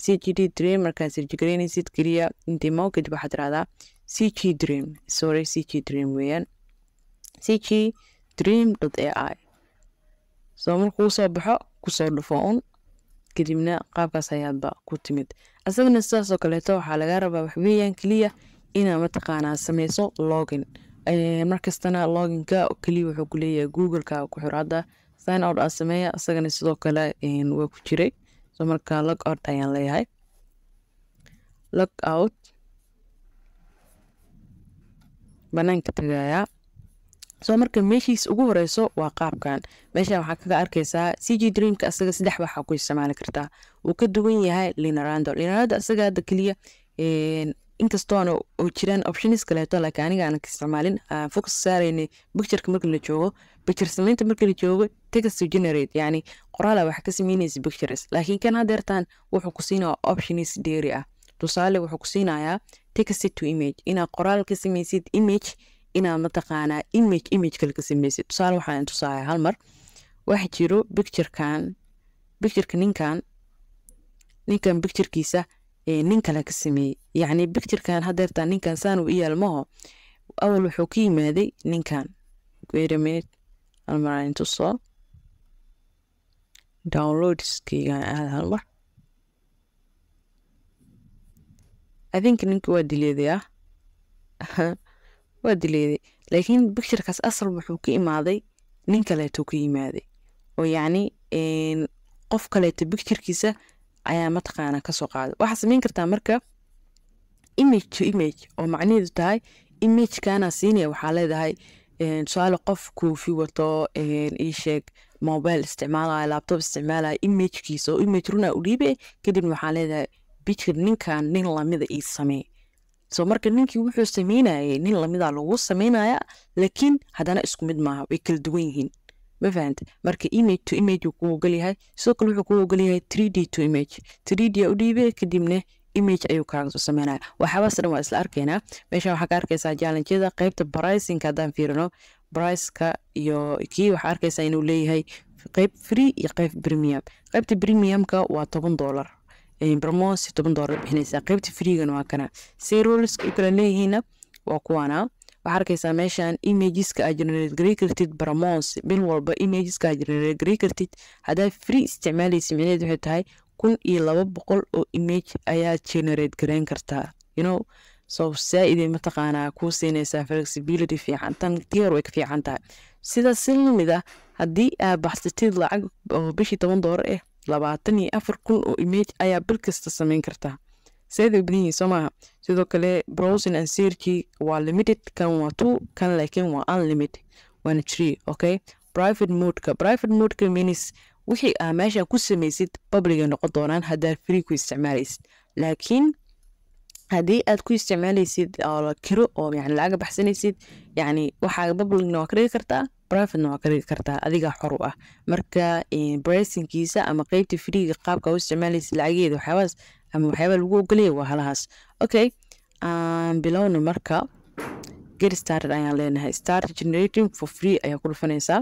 c g d dream markaad sirjigareynaysid keliya demo kadib waxaa tiraahdaa c g dream sorry c g dream weeyaan c g dream dot ai e. soo markuu soo baxo kusoo dhufo un kadibna qaabkaas ayaadba ku timid asagana sidaasoo kaleeto waxaa lagaa rabaa waxweeyaan keliya inaad mataqaanaa sameyso login eh, markastana loginka keliya wuxuu kuleeyahay googleka ku xiro hadda sign out aa sameeya isagana sidoo kale waa ku jiray so marka log out ayaan leeyahay log out banaanka tegayaa soo marka meeshiis ugu horeyso waa qaabkan meesha waxaa kaga arkeysaa c g dreamka asaga saddex waxaa ku isticmaali kartaa wuu ka duwan yahay linarando linarando asaga hadda keliya inkastoona oo jiraan options kaleeto laakiin aniga aanan isticmaalin aan focus saaraynay bictureka marka la joogo bicture marka la joogo text generate yani qoraala waxaa ka samaynaysa bictures laakiin kan hadeertaan wuxuu ku siinayaa options dheeri ah tusaale wuxuu ku siinayaa text to image inaad qoraal ka samaysid image inaad mataqaanaa image image kale ka samaysid tusaale waxaan tusaaya hal mar waxa jiro bicturekan bictureka ninkan ninkan bicturekiisa nin kale ka sameeyey yacni bicturekan hadeertaa ninkan saan uu iyaalmaho awal wuxuu ka yimaaday ninkan wayraminid almaraan intusoo downloadskeygaan aada adinka ninka waa dileeday ah waa dileeday laakiin bicturekaas asal wuxuu ka imaaday nin kaleeto ka yimaaday oo yacni qof kaleeto bicturkiisa ayaa mataqaana kasoo qaada waxaa sameyn kartaa marka image to image oo macnaheedu tahay imagekana siinaya waxaa leedahay tusaale qof koofi wato iisheeg mobile isticmaalaya labtob isticmaalaya imagkiisa oo image runa u dhiibe kadibna waxaa leedahay bijir ninkan nin lamida ii samee so marka ninkii wuxuu sameynayay nin lamida lagu sameynaya laakiin haddana isku mid maaha way kala duwan yihiin mafahanta marka image to image uu ku ogolyahay sidoo kale wuxuu ku ogolyahay three d to image three d aa u dhiibee kadibna image ayuu kaaga soo sameynaya waxaabaas dhan waa isla arkaynaa meeshan waxaa ka arkaysaa jaalanjyada qaybta bricinka haddaan fiirino briceka iyo kii waxaa arkaysaa inuu leeyahay qayb free iyo qayb premium qaybta premiumka waa toban dollar barmosi toban dollar bixinaysaa qaybta freegana waa kana say u kala leeyihiinna waa kuwaana waxaa arkaysaa meeshaan imageska aa generate garey kartid baramons bil walba imageska aa generate garey kartid haddaa free isticmaalaysa micneed waxay tahay kun iyo laba boqol oo image ayaa generate gareyn kartaa you know so saa mataqaanaa kuu siinaysaa flexibility fiican tan tier way ka fiican tahay sida si lamid ah haddii aad baxsatid lacag oo bishii toban doolar ah eh, labaatan iyo afar kun oo image ayaa bil kasta sameyn kartaa said ay badan yihiin soo maaha sidoo kale browsing anserkii waa limited kan waa two kan laakiin waa unlimited waana tree okay private modeka private modeka means wixii aa meesha ku samaysid public noqon doonaan haddaad free ku isticmaalaysid laakiin haddii aad ku isticmaalaysid oo kiro oo yani laaga baxsanaysid yacni waxaa publicna waa ka dhigi kartaa privatena waa ka dhigi kartaa adigaa xor u ah marka bracingkiisa ama qeybta freega qaabka u isticmaalaysid lacageeda waxyaabahaas ama waxyaaba lagu ogolaya waa halahaas okay bilowna marka get started ayaan leenahay start generating for free ayaa ku dhufanaysaa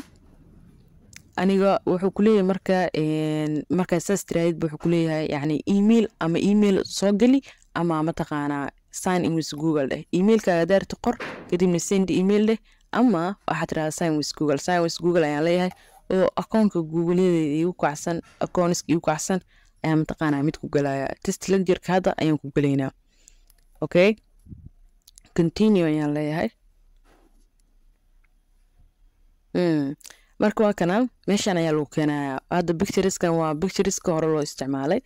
aniga wuxuu kuleeyahay marka markaa saas tiraadid wuxuu kuleeyahay yani email ama email soo geli ama mataqaanaa sign in with google dheh emailkaaga daarta qor kadibna send email dheh ama waxaad tiraahdaa sign with google sign with google ayaan leeyahay oo akoonka googleyadeeda igu kacsan akooniska igu kacsan mataqaana mid ku galaya testla jirka hadda ayaan ku gelaynaa okay continue ayaan leeyahay marka waa kanaan meeshaan ayaa lagu keenayaa hadda bictureskan waa bictureska hore loo isticmaalay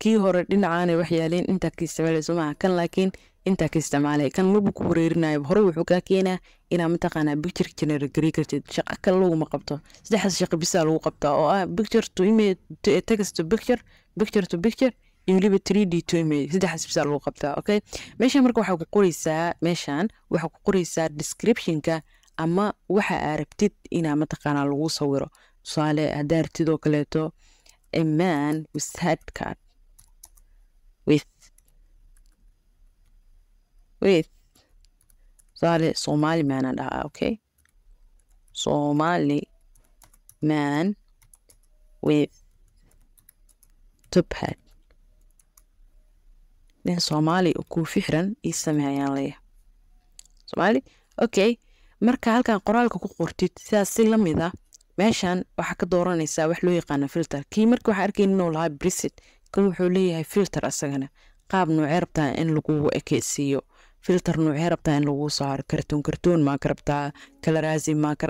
kii hore dhinacaana wax yaaleen intaa ka isticmaalay soo maha kan laakiin intaa ka isticmaalay kan labu ku wareerinayo hore wuxuu kaa keenaa inaa mataqaanaa bicture genera gari kartid shaqo kale laguma qabto saddexdaas shaqo bisaa lagu qabtaa oo ah bicture to image text to picture picture to picture iyo weliba three d to image saddexdaas bisaa lagu qabtaa okay meeshan marka waxaa ku qoreysaa meeshan waxaa ku qoreysaa descriptionka ama waxa aa rabtid inaa mataqaanaa lagu sawiro tusaale haddaa rabtid oo kaleeto a man with headcard with with tusaale somali maanan dhahaa okay somali man with top hat nin soomaali kuufi xiran ii okay marka halkan qoraalka ku qortid sidaas si lamid a ah, meeshan waxaa ka dooranaysaa wax loo yaqaana filter ki marka waxaa arkayn inuu lahaa brisit kan wuxuu leeyahay filter asagana qaab noocee rabtaa in lagugu ekeysiiyo filter nuucee rabtaa in laguu saaro kartoon kartoon maa ka rabtaa kalaraazi maa ka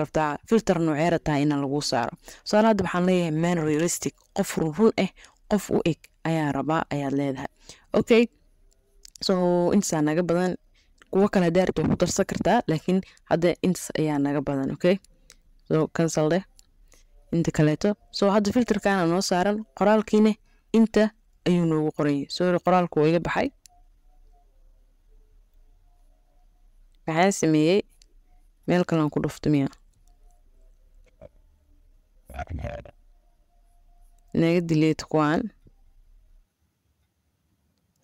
filter nuucee rabtaa inaan laguu saaro tusaale hadda waxaan leeyahay man realistic qof runrun ah qof u eg ayaa rabaa ayaad leedahay okay so intasaa naga badan kuwo kale haddaa rabta ku darsan kartaa laakiin hadda intaas ayaa naga badan okay so cancelde inta kaleeto so hadda filterkaana noo saaran qoraalkiina inta ayuu noogu qoranyay sorry qoraalku waa iga baxay Maxaa sameeyey meel kalan ku kale aan kudufte nagadileyte kuwaan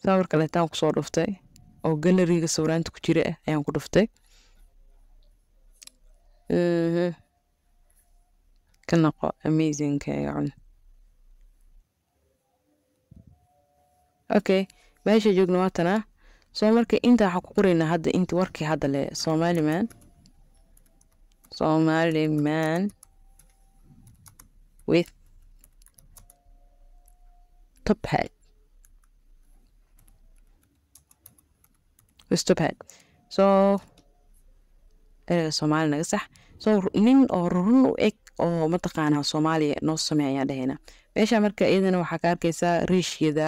sawir kaleetan kusoo dhuftay oo galeriga sawiraanta ku jira ah ayaan ku dhuftay ka noqo amazingkaaga cun okay meesha joogna waa so marka inta waxaa ku qoreynaa hadda int warkii hadda le somaliman somaliman with tophead with tophead so ereyga soomaali naga sax so nin oo rurun u eg oo mataqaana soomaaliya noo sameey ayaan dhahayna meesha marka iyadana waxaa ka arkaysaa riishiyada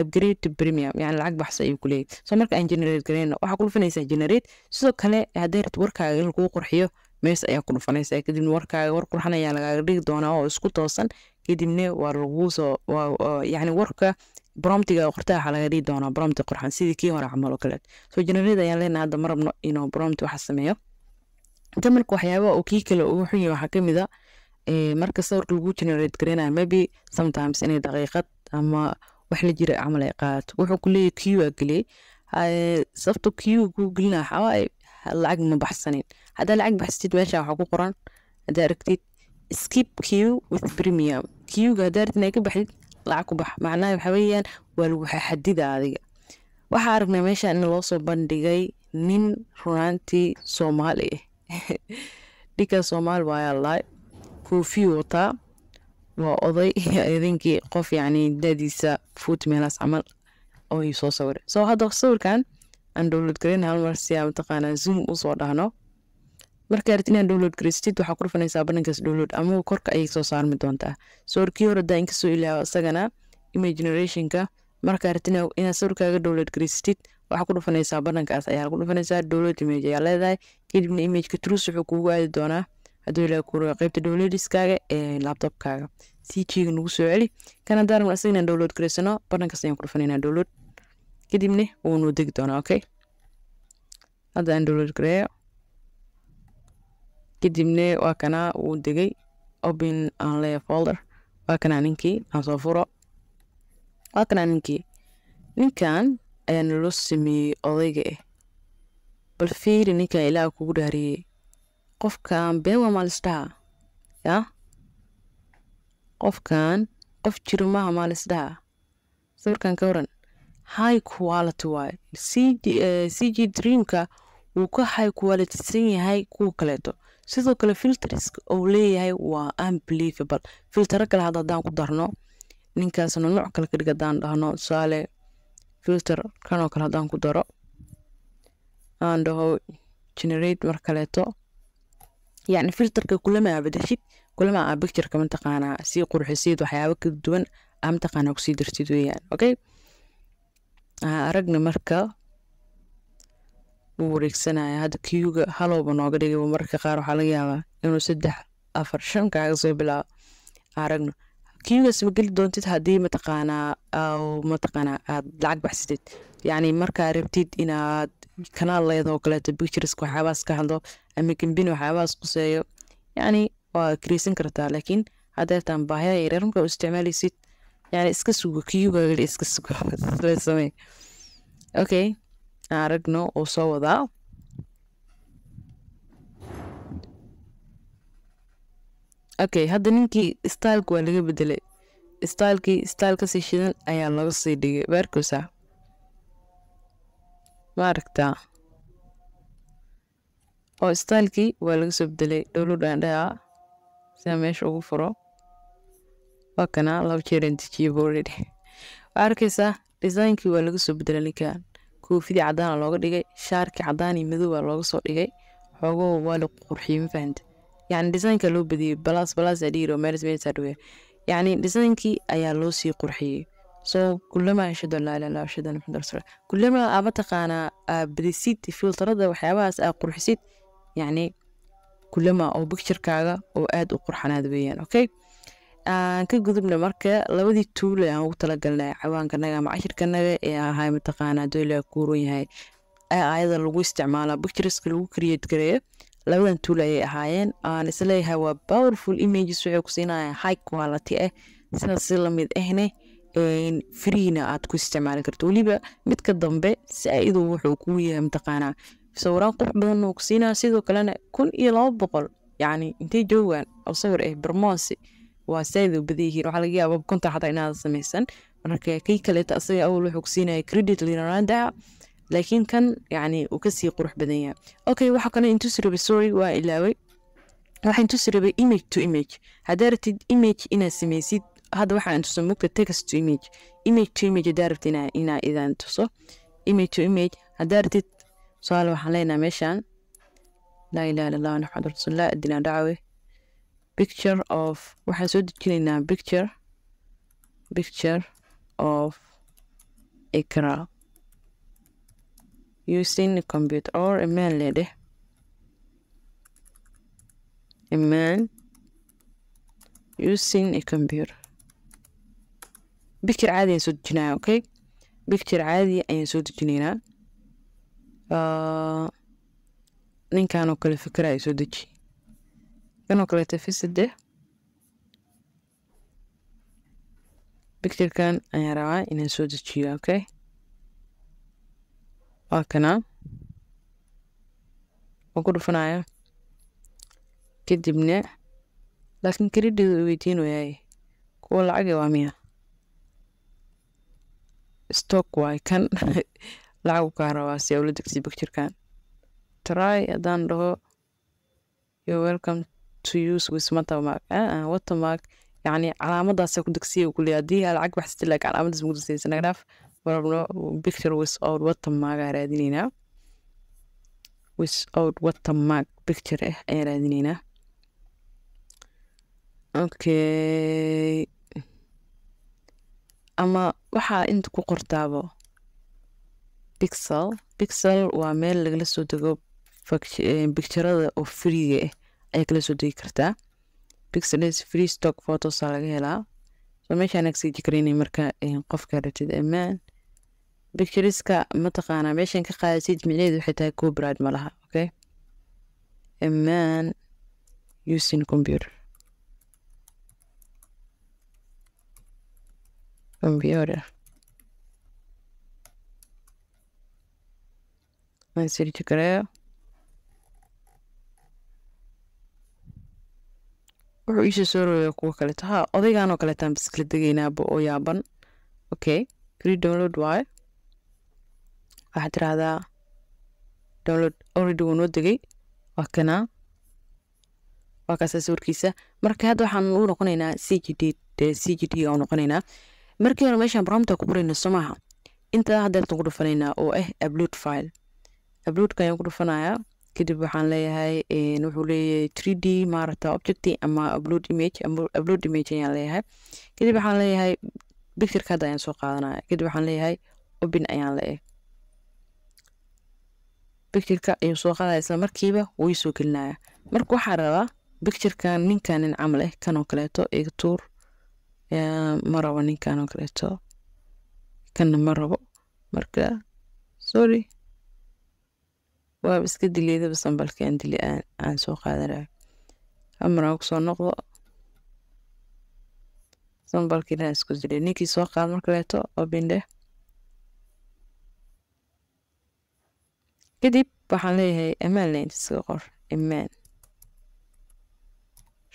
upgrade to premium yani lacag baxso ayuu ku leeyahy marka aan generate gareyno waxaa ku dhufanaysaa generate sidoo kale hadday rabto warkaaga in lagu qurxiyo mees ayaa ku dhufanaysaa kadibna warkaaga war qurxan ayaa lagaaga dhigi doonaa oo isku toosan kadibna waa lagu soo yani warka bromtiga qortaa waxaa laga dhigi doonaa bromti qurxan sidii kii hore camal oo kaleeto so generate ayaan leenahay hadda ma rabno inuu bromti waxa sameeyo inta marka waxyaabaa uu kii kale ugu xun yahay waxaa kamid a ah, eh, marka sawirka lagu generate gareynayo maybe sometimes inay daqiiqad ama wax la jira camal ay qaato wuxuu ku leeyahy kiwa geliyey sababta kiwa kuu gelina waxawaaye lacag ma baxsanin haddaa lacag baxsatid meesha waxaa ku qoran haddaa aragtid skip kiw with premium kiwga haddaa aragtid inay ka baxdid lacag ku bax macnaha waxa weeyaan waa lagu xadida adiga waxaa aragnaa meesha in loosoo bandhigay nin runaantii soomaali ah dhinkaas soomaali waayaa lahay koofiyu wataa waa oday idinkii qof yani daadiisa fut meelaas camal oo soo sawira soo hadda sawirkan aan dowlad garayn halmar si aa mataqaanaa zoom usoo dhahno markaa rabti inaa dowlad garaystid waxaa ku dhufanaysaa badankaas dowlad ama korka ayay soo saarmi doontaa sawirkii hore daa inkasoo ilaaho isagana image generationka markaa rabti inaa sawirkaaga dowlad garaystid waxaa ku dhufanaysaa badankaas ayaa lagu dhufanaysaa dowlad image ayaa leedahay kadibna imageka trus wuxuu kuugu aadi doonaa hadduu ilaa ku roga qaybta downloadiskaaga ee labtobkaaga c g-ga nagu soo celi kana daarma asagna download garaysano barnankaas ayaan ku dhufanaynaa download kadibna wuu degi doonaa okay hadda aan download gareeyo kadibna waa kanaa wuu degay open anlaya folder waa kanaa ninkii aan soo furo waa kanaa ninkii ninkan ayaa naloo sameeyey odayga ah eh. bal fiiri ninkan ilaaha kugu dhaariyey qofkan been waa maalisdhahaa yaa qofkan qof jiro maaha maalisdhahaa sawirkan ka waran high quality waaye eh, c g dreamka wuu ka high qualitysan yahay kuwa kaleeto sidoo kale filtriska uu leeyahay waa unbelievable filtaro kale hadda haddaan ku darno ninkaas noloc kale ka dhig haddaan dhahno tusaale filter kanoo kale haddaan ku daro aan dhaho generate mar kaleeto yani filterka kulama aa kulama a bictureka mataqaanaa si qurxisid waxyaaba kala duwan aa mataqaanaa kusii dartid weyaan okay aragna marka wuu wareegsanaya hadda kiyuga halowba nooga dhigay mararka qaar waxaa laga yaabaa inuu saddex afar shan kaaga soo bilaabo aragno kiyugaas ma geli doontid haddii mataqaanaa mataqaanaa aad lacag baxsatid yacni markaa rabtid inaad kanaal leedoo kaleeto bictureska waxyaabaas ka hadlo ama gembin waxyaabahaas quseeyo yani waa kireysan kartaa laakiin hadeertaan baahyaha yaryar markaa u isticmaalaysid yani iska sugo kiyugaga iska sugo okay aragno uu soo wadaa okay hadda ninkii styleka waa laga bedelay stylekii styl kasii shidan ayaa laga sii dhigay baarkoosa ma aragtaa oo istaalkii waa laga soo bedelay dhowlo dhaandhaa sida meesha ugu furo waa kana laba jeeren waa arkaysaa dhisaynkii waa laga soo bedelay ninkan koofidii cadaana looga dhigay shaarkii cadaan iyo looga soo dhigay xoogaho waa la qurxiyey ma fahamte yacni dhisaynka loo badiyey balaas balaasaa dhiyiro meelis meelisaa dhowya yacni dhisaynkii ayaa loo sii qurxiyey so kulama ashhadu an laa ilaha illa ashhadu anna muxamed rasul kulama aa mataqaanaa aa badisid filtarada waxyaabahaas aa qurxisid yani kulama oo bicturekaaga oo aad u qurxanaad weeyaan okay aan ka gudubna marka labadii tuule aan ugu talagalnay cawaankannaga ama cashirkanaga ee ahay mataqaanaa doyla kuuran yahay ayada lagu isticmaala bictureska lagu create gareeyo labadan tuule ayay ahaayeen aan isleeyahay waa powerful images waxay ku high quality ah sidaas lamid ahne freena aad ku isticmaali karto weliba midka dambe saa-iduu wuxuu kuu yahay mataqaanaa sawiraan qurux badan uu ku siinaya sidoo kalena kun iyo laba boqol yacni intay joogaan oo sawir ah barmoonsi waa saaid u badan waxaa laga yaabaa konta xataa inaada samaysan marka kay kaleeta asaga awal wuxuu ku siinaya credit linaranda laakiin kan yacni uu kasii qurux badan yahay okay waxaa kale intusi rabay sorry waa ilaaway waxaa intusi rabay image to image haddaa rabtid image inaad samaysid hadda waxaan tuso mogta text to image image to image haddaa rabtid inaa idaan tuso image to image haddaa rabtid صالة waxaan leenahay meeshan laa ilaaha illa allah maxamed rasuulillah adinaa dhacawe picture of waxaan soo dejinaynaa picture picture of ikra using a computer or a man lady a man using a computer بكر عادي يسجنها اوكي بكتير عادي أن يسود جنينة ninkanoo e kale fikra e ay e soo deji kanoo kaleeta fisid deh bicturekan ayaan rabaa inaan soo dejiyo okay waa kana waan ku dhufanaya kadibna laakiin kredhidu weydiinoyaay kuwa lacage waa miya stock waay kan lacag u rabaa si ula degtid bicturekan try haddaan dhaho you're welcome to use with watermark watermark yacni calaamadaasaa ku degsiya kule haddii aa lacag baxsatay laakiin calaamaddaas ma ku degsaysa nagdhaaf marabno bicture with out aa raadineynaa with out watermark bicture ah ayaan raadineynaa okay ama waxaa inta ku qortaabo bixel bixel waa meel lagala soo dego bicturada eh, oo freega ah ayaa kala soo degi kartaa bixels free stock photosa laga helaa soo meeshaan kasii jikaraynay marka eh, qofka ratid amaan bictureska mataqaanaa meeshan ka qaadasid micneheedu waxay tahay copyright malaha laha amaan using computer computer masirjigreyo wuxuu iisha soo rooya kuwo kaleeto ha odayganoo kaleetaan biskala degaynaaba oo yaaban okay free download waayo waxaad tiraahdaa download already wuu noo degay waa kanaa waa kaasaa sawirkiisa marka hadda waxaan u noqonaynaa c g d c g d u noqonaynaa markii hore meeshaan barnaamijta ku burayna somaha maaha intaa haddeertan ku dhufanaynaa oo ah upload file abloadkan ayaan ku dhufanaya kadib waxaan leeyahay eh, wuxuu leeyahay three d maarata objecti ama upload image upload image ayaan leeyahay kadib waxaan leeyahay pictureka hadda ayaan soo qaadanaya kadib waxaan leeyahay open ayaan leeyahay bictureka ayuu soo qaadaya isla markiiba way soo gelinaya marka waxaa rabaa bictureka ninkan nin camal eh kan oo kaleeto iga eh, tuur eh, ma rabo ninkan oo kaleeto kanna ma rabo marka sorry waaba iska dileydaba sambalkaan dili aan soo qaadanay amar aan kusoo noqdo sambalkiinaan isku dile ninkii soo qaad mar kaleeto oo bindhe kadib waxaan leeyahay amaan amaanla iska qor imaan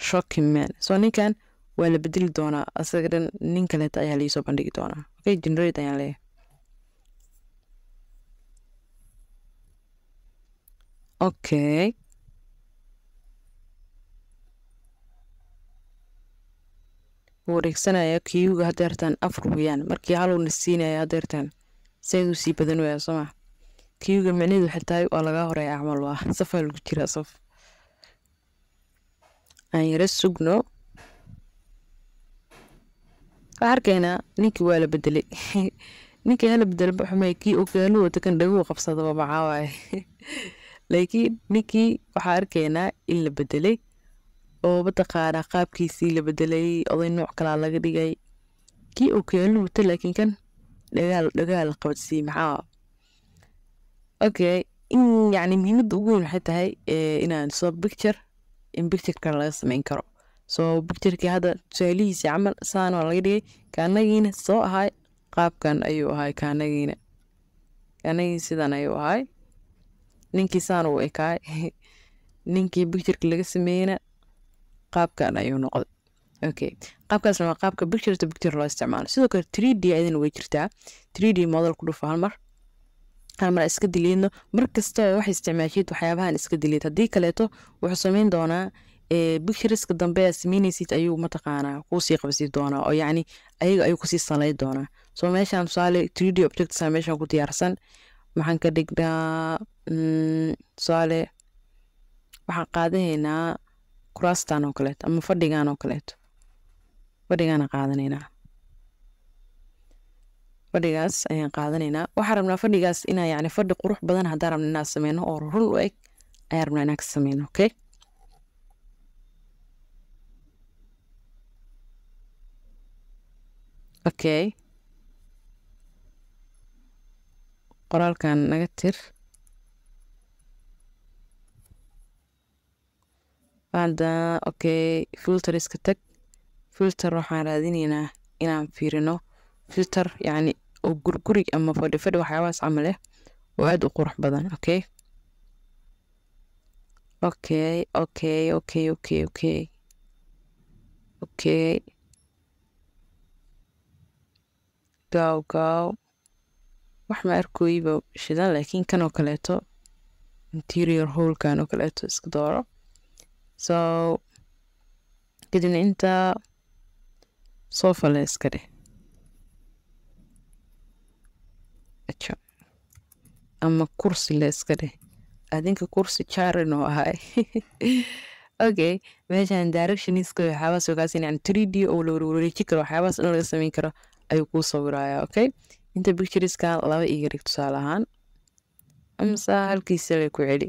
shokimaan soo ninkan waa la bedeli doonaa asaga dhan nin kaleeto ayaa soo bandhigi doonaa okay generate ayaan leeyahay Ok. wareegsanaya kiyuga hadeertaan afar weyaan markii halowna siinaya hadeertaan saydu sii badan weyaa sooma kiyuga micnehedu xitaay waa lagaa horeya camal waa safaa lagu jiraa saf aan yaro sugno waxaa arkaynaa ninkii waa la bedelay ninkii hala bedelba xumay kii okaalu wata dhaguu qabsadaba macaa laakiin ninkii waxaa arkaynaa in la bedelay oo mataqaanaa qaabkiisii la bedelay oday nooc kalaa laga dhigay kii uu keenin wato laakiin kan dhagaal dhagaal qabadsiiy maxaa okay in yacni muhiimadda ugu weyn waxay tahay eh, inaan soo bicture in bicturekana laga samayn karo soo bictureki hadda tusaalihiisi camal saan waa laga dhigay kaanagiina soo ahay qaabkan ayuu ahay kaanagiina kaanagiina sidan ayuu ahay ninkii saan u ekaa ninkii bictureka laga sameeyena qaabkan ayuu noqday okay qaabkaasna waa qaabka bicture to bicture loo isticmaalo sidoo kale three d ayadana way jirtaa three d model ku dhufo halmar halmar iska diliidno mar kasta wax isticmaashiid waxyaabahan iska diliid haddii kaleeto wuxuu sameyn doonaa bictureska eh, dambe aad sameynaysid ayuu mataqaanaa kuusii qabsi doonaa oo yacni ayaga ayuu kusii salay doonaa soo meeshaan tusaale three d objectsa meeshaan ku diyaarsan maxaan ka dhignaa tusaale mm, waxaan qaadahaynaa kuraastan oo kaleeto ama fadhigan oo kaleeto fadhigaana qaadanaynaa fadhigaas ayaan qaadanaynaa waxaan rabnaa fadhigaas inaa yacni fadhi qurux badan haddaan rabna inaan sameyno oo run u eg ayaan rabnaa inaan ka sameyno okay okay qoraalkan naga tir hadda okay iska tag filter waxaan raadinaynaa inaan fiirino filter yacni oo gurgurig ama fadhifadhi waxyaabahaas camal eh oo aada u qurux badan okay okay okay okay okay okay okay gaaw gaaw waxma ma arkoyba shida laakiin kanoo kaleeto interior holkan oo kaleeto iska dooro so kadibna inta sofa la iska dheh ama kursi la iska dheh adinka kursi jarin oo ahay okay meeshan directioniska waxyaabahas oo kaa siinayan d oo la karo waxyaabaas in laga sameyn karo ayuu kuu sawiraya okay inta bicturiska laba iiga dhig tusaale ahaan amase halkiisala ku celi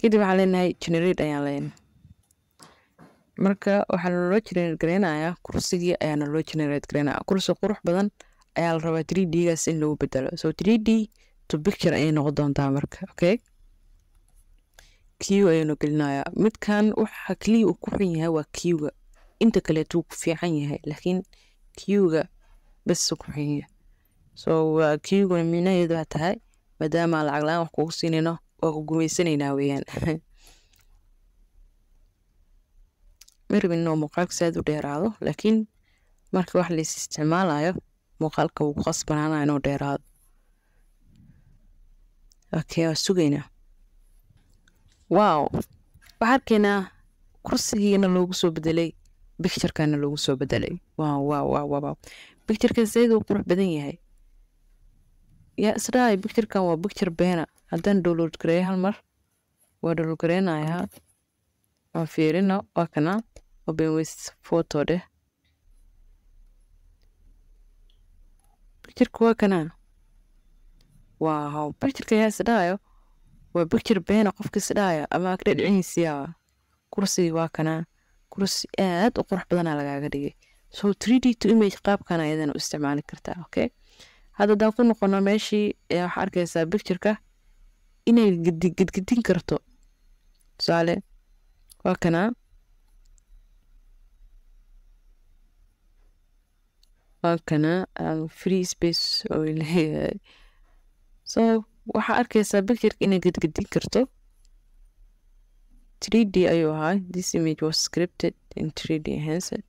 kadib waxaa leenahay generate ayaan leenahay marka waxaa naloo generate gareynayaa kursigii ayaa naloo generate gareynaya kursi qurux badan ayaa la rabaa three d in lagu bedelo so three d to picture ayay noqon doontaa marka okay q ayuuna gelinayaa midkan waxa uh, keliya uu ku xun yahay waa q-ga inta kaleetuu ku fiican yahay laakiin q-ga bes kuxiiya soo waa kii wey tahay maadaama lacag la-aan wax kugu siinayno waa ku gumaysanayna weyaan ma rabin inuu muuqaalka u dheeraado laakiin marka wax lays isticmaalayo muuqaalka wuu qasbanaana inuu dheeraado ok waa sugaynaa wow waxaa arkaynaa kursigiina loogu soo bedelay bicturkana loogu soo bedelay wow wow wow wow bictirkan sayid uu qurux badan yahay yaa isdhahay bictirkan waa bictir beena haddaan download gareeyo hal mar waa download gareynayaa waan fiirina waa kana waa benweys photo dheh bictirka waa kanaan waa how yaa isdhahayo waa bictir beena qofka isdhahaya ama agdhe dhiciniisiyaa kursigii waa kanaan kursi aad u qurux badanaa lagaaga dhigay so three d to image qaabkan ayadan u isticmaali kartaa okay hadda adaan ku noqono meeshii waxaa arkaysaa bictureka inay gedgedgedin karto tusaale waa kanaa waa kana um, free space oo leeyahay so waxaa arkaysaa bictureka inay gedgedin karto three d ayuu ahaa this image was scripted in three d handset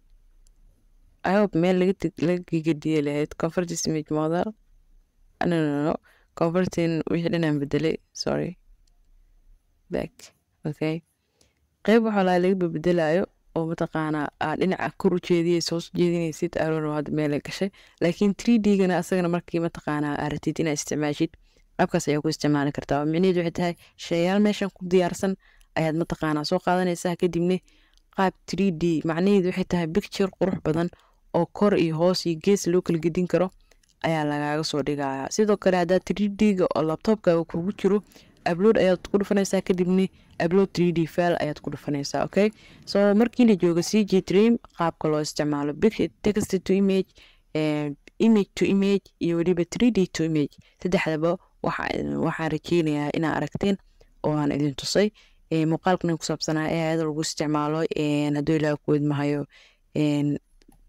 ayob meel lagagadiya lahayd converting image model ah, no no wixii dhanaan bedelay sorry back okay qayb waxaa laga bedbedelayo oo mataqaanaa aa ah, dhinaca kor u hoos u jeedinaysid aroona meela gashay laakiin three d-gana asagana markii mataqaanaa aa ah, inaa isticmaashid qaabkaas ayaa ku isticmaali kartaa oo micnaheed waxay tahay sheeyaal meeshan ku diyaarsan ayaad mataqaanaa soo qaadanaysaa kadibna qaab three d macnaheed waxay tahay bicture qurux badan oo kor iyo hoos iyo gees loo kala karo ayaa lagaaga soo dhigayaa sidoo kale haddaad trdga oo labtoobkaaga kugu jiro abload ayaad ku dhufanaysaa kadibna abload td fel ayaad ku dhufanaysaa okay so markii la jooga c g dream qaabka loo isticmaalo big text to image eh, image to image iyo weliba td to image saddexdaba waxaan rajeynayaa inaa aragteen oo aan idin tusay eh, muuqaalkan kusaabsanaa ee ayada lagu isticmaalo haduu ilaa kuweed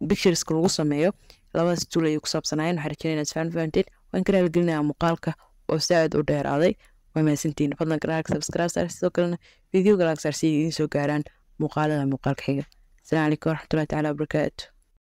bictureska lagu sameeyo labadaas tuul ayay ku saabsanaayeen waxaan rajeynaa inaad isfaan fahamteen waan ka raaligelinayaa muuqaalka oo si aad u dheeraaday waa mahadsantihiin fadlan galaag sabskraasar sidoo kalena video galaag sar si ay idiin soo gaaraan muuqaalada muuqaalka xiga asalaamu calaykum waraxmatullahi tacala wabarakaatu